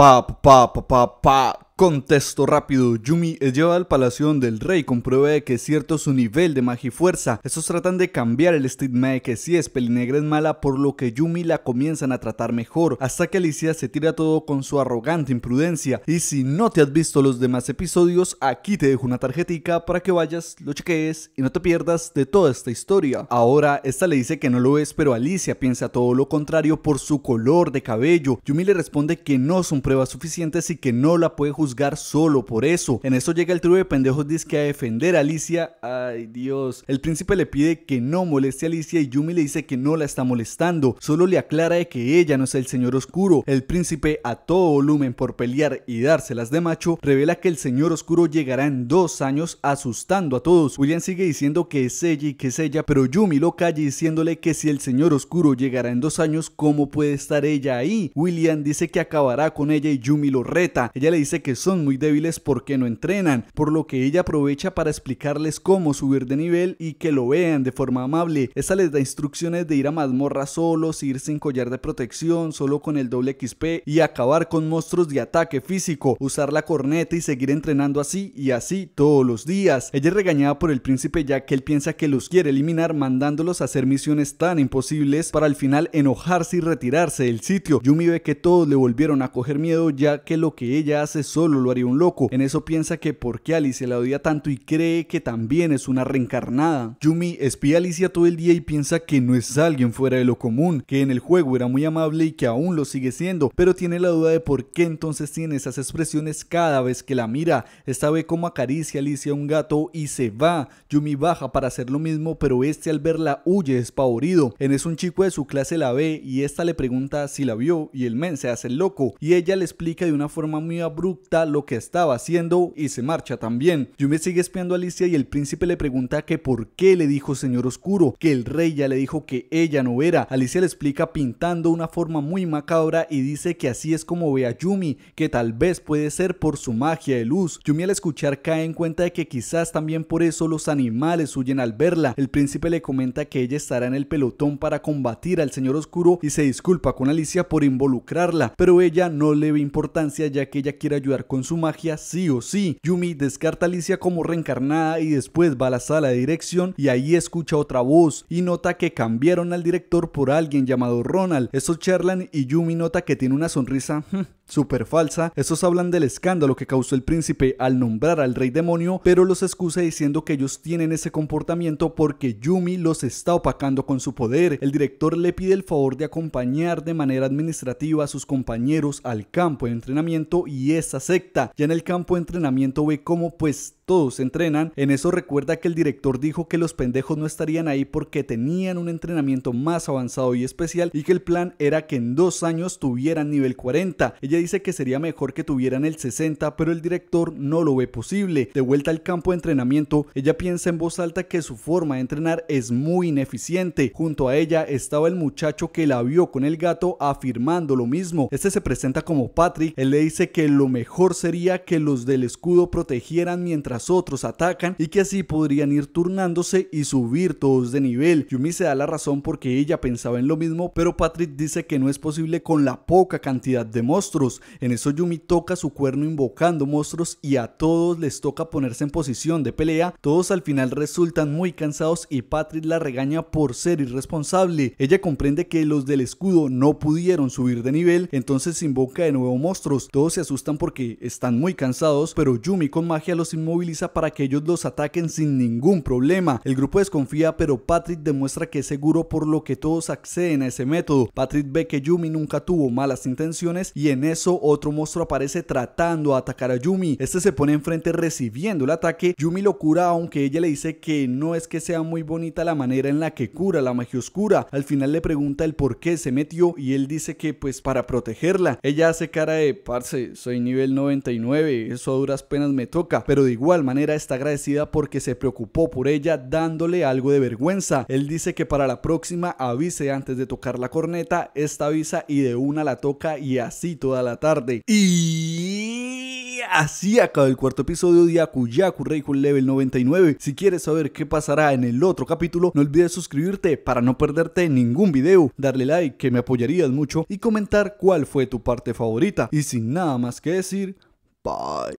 pá, pá, pá, pá, pá, Contesto rápido. Yumi es llevada al palacio del rey rey comprueba de que es cierto su nivel de magia y fuerza. Estos tratan de cambiar el estigma de que si es pelinegra es mala, por lo que Yumi la comienzan a tratar mejor, hasta que Alicia se tira todo con su arrogante imprudencia. Y si no te has visto los demás episodios, aquí te dejo una tarjetica para que vayas, lo chequees y no te pierdas de toda esta historia. Ahora, esta le dice que no lo es, pero Alicia piensa todo lo contrario por su color de cabello. Yumi le responde que no son pruebas suficientes y que no la puede juzgar solo por eso. En esto llega el true de pendejos que a defender a Alicia. Ay, Dios. El príncipe le pide que no moleste a Alicia y Yumi le dice que no la está molestando. Solo le aclara de que ella no es el señor oscuro. El príncipe a todo volumen por pelear y dárselas de macho revela que el señor oscuro llegará en dos años asustando a todos. William sigue diciendo que es ella y que es ella, pero Yumi lo calla diciéndole que si el señor oscuro llegará en dos años, ¿cómo puede estar ella ahí? William dice que acabará con ella y Yumi lo reta. Ella le dice que son muy débiles porque no entrenan, por lo que ella aprovecha para explicarles cómo subir de nivel y que lo vean de forma amable. esa les da instrucciones de ir a mazmorra solos, ir sin collar de protección, solo con el doble XP y acabar con monstruos de ataque físico, usar la corneta y seguir entrenando así y así todos los días. Ella es regañada por el príncipe ya que él piensa que los quiere eliminar mandándolos a hacer misiones tan imposibles para al final enojarse y retirarse del sitio. Yumi ve que todos le volvieron a coger miedo ya que lo que ella hace es solo lo haría un loco. En eso piensa que porque Alicia la odia tanto y cree que también es una reencarnada. Yumi espía a Alicia todo el día y piensa que no es alguien fuera de lo común, que en el juego era muy amable y que aún lo sigue siendo, pero tiene la duda de por qué entonces tiene esas expresiones cada vez que la mira. Esta ve como acaricia a Alicia a un gato y se va. Yumi baja para hacer lo mismo, pero este al verla huye despavorido. En eso un chico de su clase la ve y esta le pregunta si la vio y el men se hace el loco y ella le explica de una forma muy abrupta lo que estaba haciendo y se marcha también. Yumi sigue espiando a Alicia y el príncipe le pregunta que por qué le dijo señor oscuro, que el rey ya le dijo que ella no era. Alicia le explica pintando una forma muy macabra y dice que así es como ve a Yumi, que tal vez puede ser por su magia de luz. Yumi al escuchar cae en cuenta de que quizás también por eso los animales huyen al verla. El príncipe le comenta que ella estará en el pelotón para combatir al señor oscuro y se disculpa con Alicia por involucrarla, pero ella no le ve importancia ya que ella quiere ayudar con su magia sí o sí. Yumi descarta a Alicia como reencarnada y después va a la sala de dirección y ahí escucha otra voz y nota que cambiaron al director por alguien llamado Ronald. eso charlan y Yumi nota que tiene una sonrisa hmm, súper falsa, esos hablan del escándalo que causó el príncipe al nombrar al rey demonio, pero los excusa diciendo que ellos tienen ese comportamiento porque Yumi los está opacando con su poder. El director le pide el favor de acompañar de manera administrativa a sus compañeros al campo de entrenamiento y esa secta. Ya en el campo de entrenamiento ve cómo pues todos entrenan, en eso recuerda que el director dijo que los pendejos no estarían ahí porque tenían un entrenamiento más avanzado y especial y que el plan era que en dos años tuvieran nivel 40. Ella dice que sería mejor que tuvieran el 60, pero el director no lo ve posible. De vuelta al campo de entrenamiento, ella piensa en voz alta que su forma de entrenar es muy ineficiente. Junto a ella estaba el muchacho que la vio con el gato afirmando lo mismo. Este se presenta como Patrick, él le dice que lo mejor sería que los del escudo protegieran mientras otros atacan y que así podrían ir turnándose y subir todos de nivel. Yumi se da la razón porque ella pensaba en lo mismo, pero Patrick dice que no es posible con la poca cantidad de monstruos. En eso Yumi toca su cuerno invocando monstruos y a todos les toca ponerse en posición de pelea. Todos al final resultan muy cansados y Patrick la regaña por ser irresponsable. Ella comprende que los del escudo no pudieron subir de nivel, entonces invoca de nuevo monstruos. Todos se asustan porque están muy cansados, pero Yumi con magia los inmoviliza para que ellos los ataquen sin ningún problema. El grupo desconfía, pero Patrick demuestra que es seguro por lo que todos acceden a ese método. Patrick ve que Yumi nunca tuvo malas intenciones y en eso otro monstruo aparece tratando de atacar a Yumi. Este se pone enfrente recibiendo el ataque. Yumi lo cura aunque ella le dice que no es que sea muy bonita la manera en la que cura la magia oscura. Al final le pregunta el por qué se metió y él dice que pues para protegerla. Ella hace cara de parce, soy nivel 99, eso a duras penas me toca, pero de manera está agradecida porque se preocupó por ella dándole algo de vergüenza. Él dice que para la próxima avise antes de tocar la corneta, esta avisa y de una la toca y así toda la tarde. Y así acaba el cuarto episodio de Akuyaku Reiku Level 99. Si quieres saber qué pasará en el otro capítulo, no olvides suscribirte para no perderte ningún video, darle like que me apoyarías mucho y comentar cuál fue tu parte favorita. Y sin nada más que decir, bye.